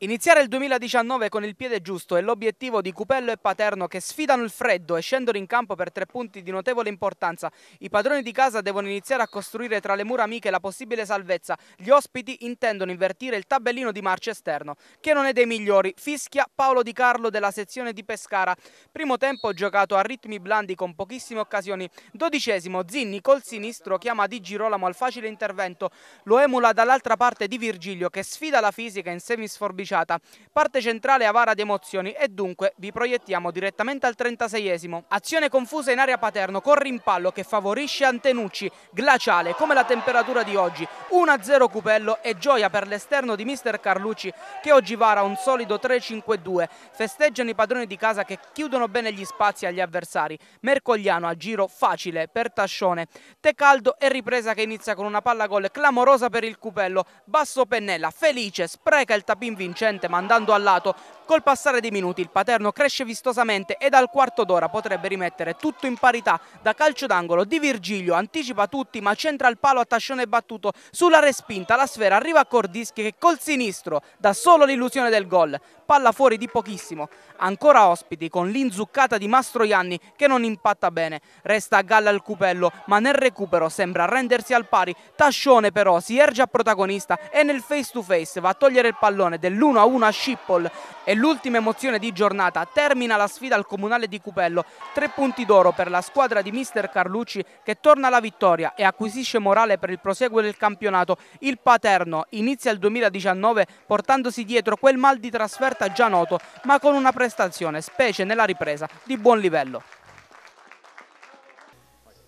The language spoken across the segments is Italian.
Iniziare il 2019 con il piede giusto è l'obiettivo di Cupello e Paterno che sfidano il freddo e scendono in campo per tre punti di notevole importanza. I padroni di casa devono iniziare a costruire tra le mura amiche la possibile salvezza. Gli ospiti intendono invertire il tabellino di marcia esterno, che non è dei migliori. Fischia Paolo Di Carlo della sezione di Pescara. Primo tempo giocato a ritmi blandi con pochissime occasioni. Dodicesimo Zinni col sinistro chiama Di Girolamo al facile intervento. Lo emula dall'altra parte di Virgilio che sfida la fisica in semisforbici incorniciata. Parte centrale avara di emozioni e dunque vi proiettiamo direttamente al 36esimo. Azione confusa in area paterno con rimpallo che favorisce Antenucci, glaciale come la temperatura di oggi. 1-0 Cupello e gioia per l'esterno di mister Carlucci che oggi vara un solido 3-5-2. Festeggiano i padroni di casa che chiudono bene gli spazi agli avversari. Mercogliano a giro facile per Tascione. Te caldo e ripresa che inizia con una palla gol clamorosa per il Cupello. Basso Pennella, felice, spreca il tapin vince vincente mandando a lato. Col passare dei minuti il Paterno cresce vistosamente e dal quarto d'ora potrebbe rimettere tutto in parità da calcio d'angolo di Virgilio, anticipa tutti ma centra il palo a tascione battuto sulla respinta, la sfera arriva a Cordischi che col sinistro dà solo l'illusione del gol, palla fuori di pochissimo, ancora ospiti con l'inzuccata di Mastroianni che non impatta bene, resta a galla il cupello ma nel recupero sembra rendersi al pari, Tascione però si erge a protagonista e nel face to face va a togliere il pallone dell'1 1-1 a a Scippol e l'ultima emozione di giornata termina la sfida al comunale di Cupello. Tre punti d'oro per la squadra di mister Carlucci che torna alla vittoria e acquisisce morale per il proseguo del campionato. Il Paterno inizia il 2019 portandosi dietro quel mal di trasferta già noto ma con una prestazione, specie nella ripresa, di buon livello.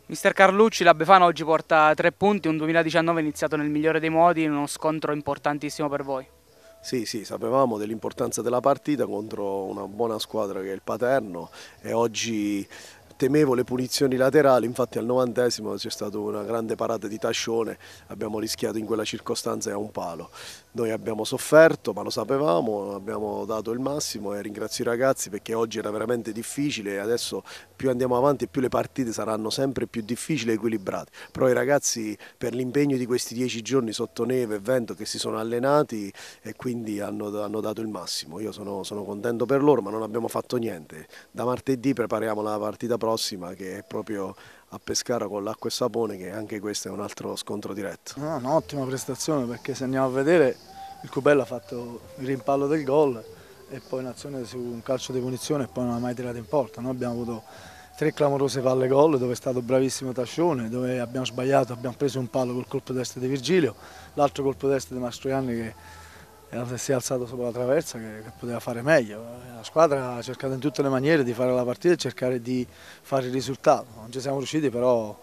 Mister Carlucci, la Befana oggi porta tre punti, un 2019 iniziato nel migliore dei modi, in uno scontro importantissimo per voi. Sì, sì, sapevamo dell'importanza della partita contro una buona squadra che è il Paterno e oggi temevo le punizioni laterali, infatti al novantesimo c'è stata una grande parata di Tascione, abbiamo rischiato in quella circostanza e a un palo. Noi abbiamo sofferto, ma lo sapevamo, abbiamo dato il massimo e ringrazio i ragazzi perché oggi era veramente difficile e adesso più andiamo avanti più le partite saranno sempre più difficili e equilibrate. Però i ragazzi per l'impegno di questi dieci giorni sotto neve e vento che si sono allenati e quindi hanno, hanno dato il massimo. Io sono, sono contento per loro ma non abbiamo fatto niente. Da martedì prepariamo la partita prossima prossima che è proprio a Pescara con l'acqua e sapone che anche questo è un altro scontro diretto. Ah, un'ottima prestazione perché se andiamo a vedere il Cubella ha fatto il rimpallo del gol e poi un'azione su un calcio di punizione e poi non ha mai tirato in porta. Noi abbiamo avuto tre clamorose palle gol dove è stato bravissimo Tascione, dove abbiamo sbagliato, abbiamo preso un palo col colpo destro di Virgilio, l'altro colpo destro di Mastroianni che si è alzato sopra la traversa che, che, poteva fare meglio. Eh, la squadra ha cercato in tutte le maniere di fare la partita e cercare di fare il risultato. Non ci siamo riusciti però,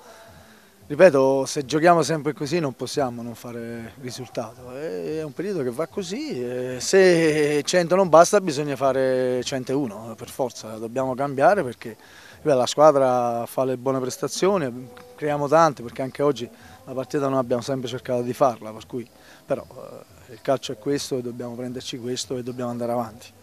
ripeto, se giochiamo sempre così non possiamo non fare risultato. È un periodo che va così se 100 non basta bisogna fare 101 eh, per forza. Dobbiamo cambiare perché beh, la squadra fa le buone prestazioni, creiamo tante perché anche oggi la partita noi abbiamo sempre cercato di farla, per cui, però eh, il calcio è questo e dobbiamo prenderci questo e dobbiamo andare avanti.